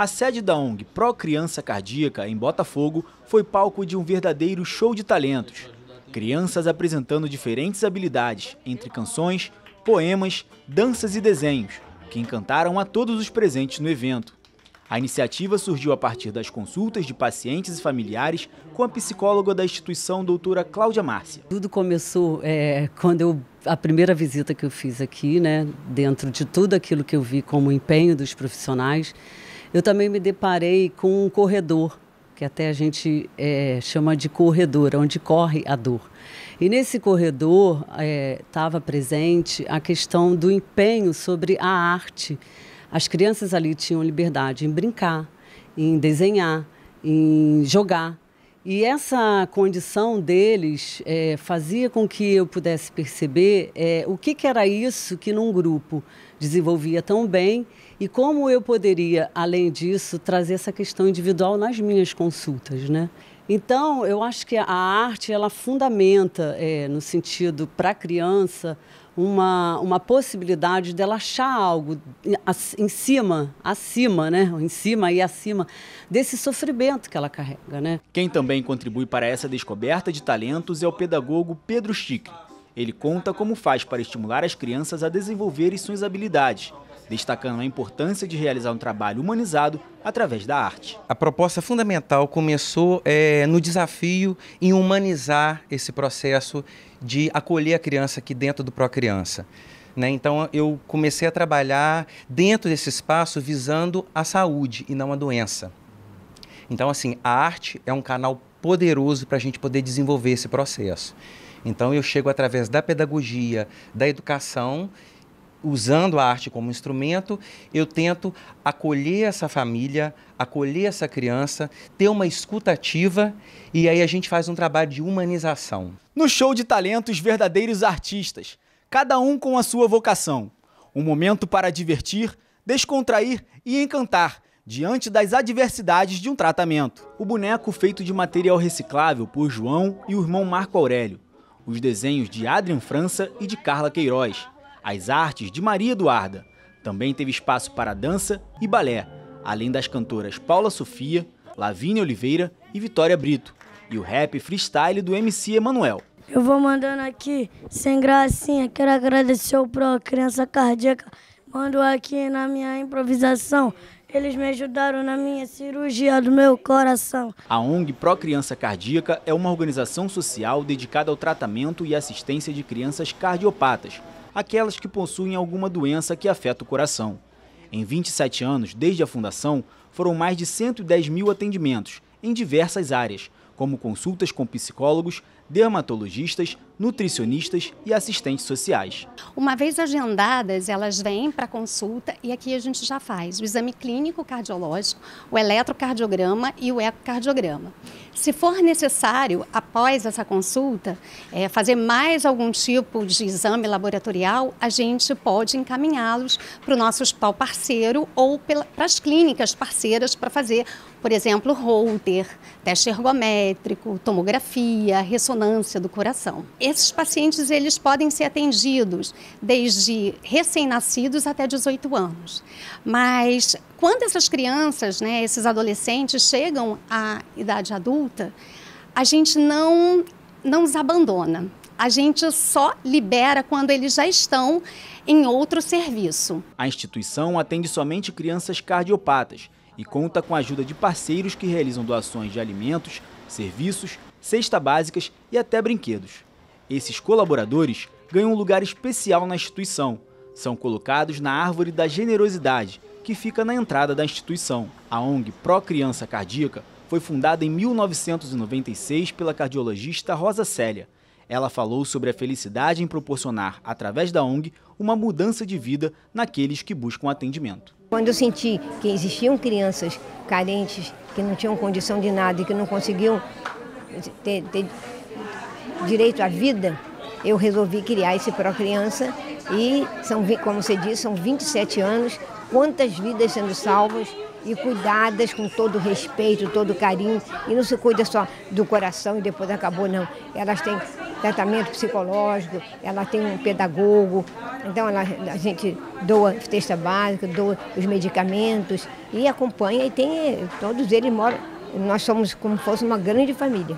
A sede da ONG Pro Criança Cardíaca, em Botafogo, foi palco de um verdadeiro show de talentos. Crianças apresentando diferentes habilidades, entre canções, poemas, danças e desenhos, que encantaram a todos os presentes no evento. A iniciativa surgiu a partir das consultas de pacientes e familiares com a psicóloga da instituição, doutora Cláudia Márcia. Tudo começou é, quando eu a primeira visita que eu fiz aqui, né, dentro de tudo aquilo que eu vi como empenho dos profissionais, eu também me deparei com um corredor, que até a gente é, chama de corredor, onde corre a dor. E nesse corredor estava é, presente a questão do empenho sobre a arte. As crianças ali tinham liberdade em brincar, em desenhar, em jogar. E essa condição deles é, fazia com que eu pudesse perceber é, o que, que, era isso que num grupo desenvolvia tão bem e como eu poderia, além disso, trazer essa questão individual nas minhas consultas, né? Então, eu acho que a arte ela fundamenta, é, no sentido para a criança, uma, uma possibilidade dela achar algo em cima, acima, né? Em cima e acima desse sofrimento que ela carrega, né? Quem também contribui para essa descoberta de talentos é o pedagogo Pedro Chique. Ele conta como faz para estimular as crianças a desenvolverem suas habilidades, destacando a importância de realizar um trabalho humanizado através da arte. A proposta fundamental começou é, no desafio em humanizar esse processo de acolher a criança aqui dentro do Procriança. Né? Então eu comecei a trabalhar dentro desse espaço visando a saúde e não a doença. Então, assim, a arte é um canal poderoso para a gente poder desenvolver esse processo. Então eu chego através da pedagogia, da educação, usando a arte como instrumento, eu tento acolher essa família, acolher essa criança, ter uma escutativa e aí a gente faz um trabalho de humanização. No show de talentos, verdadeiros artistas, cada um com a sua vocação. Um momento para divertir, descontrair e encantar diante das adversidades de um tratamento. O boneco feito de material reciclável por João e o irmão Marco Aurélio os desenhos de Adrian França e de Carla Queiroz, as artes de Maria Eduarda. Também teve espaço para dança e balé, além das cantoras Paula Sofia, Lavínia Oliveira e Vitória Brito, e o rap freestyle do MC Emanuel. Eu vou mandando aqui, sem gracinha, quero agradecer ao Pro Criança Cardíaca Mando aqui na minha improvisação. Eles me ajudaram na minha cirurgia do meu coração. A ONG Pro Criança Cardíaca é uma organização social dedicada ao tratamento e assistência de crianças cardiopatas, aquelas que possuem alguma doença que afeta o coração. Em 27 anos, desde a fundação, foram mais de 110 mil atendimentos, em diversas áreas, como consultas com psicólogos, dermatologistas, nutricionistas e assistentes sociais. Uma vez agendadas, elas vêm para consulta e aqui a gente já faz o exame clínico cardiológico, o eletrocardiograma e o ecocardiograma. Se for necessário, após essa consulta, é, fazer mais algum tipo de exame laboratorial, a gente pode encaminhá-los para o nosso hospital parceiro ou para as clínicas parceiras para fazer, por exemplo, Holter, teste ergométrico, tomografia, ressonância ressonância do coração. Esses pacientes eles podem ser atendidos desde recém-nascidos até 18 anos. Mas quando essas crianças, né, esses adolescentes chegam à idade adulta, a gente não não os abandona. A gente só libera quando eles já estão em outro serviço. A instituição atende somente crianças cardiopatas e conta com a ajuda de parceiros que realizam doações de alimentos, serviços cesta básicas e até brinquedos. Esses colaboradores ganham um lugar especial na instituição. São colocados na árvore da generosidade, que fica na entrada da instituição. A ONG Pro Criança Cardíaca foi fundada em 1996 pela cardiologista Rosa Célia. Ela falou sobre a felicidade em proporcionar, através da ONG, uma mudança de vida naqueles que buscam atendimento. Quando eu senti que existiam crianças carentes, que não tinham condição de nada e que não conseguiam ter, ter direito à vida, eu resolvi criar esse criança e são, como você disse, são 27 anos, quantas vidas sendo salvas e cuidadas com todo respeito, todo carinho, e não se cuida só do coração e depois acabou, não. Elas têm tratamento psicológico, ela tem um pedagogo, então ela, a gente doa testa básica, doa os medicamentos e acompanha e tem, todos eles moram nós somos como se fosse uma grande família.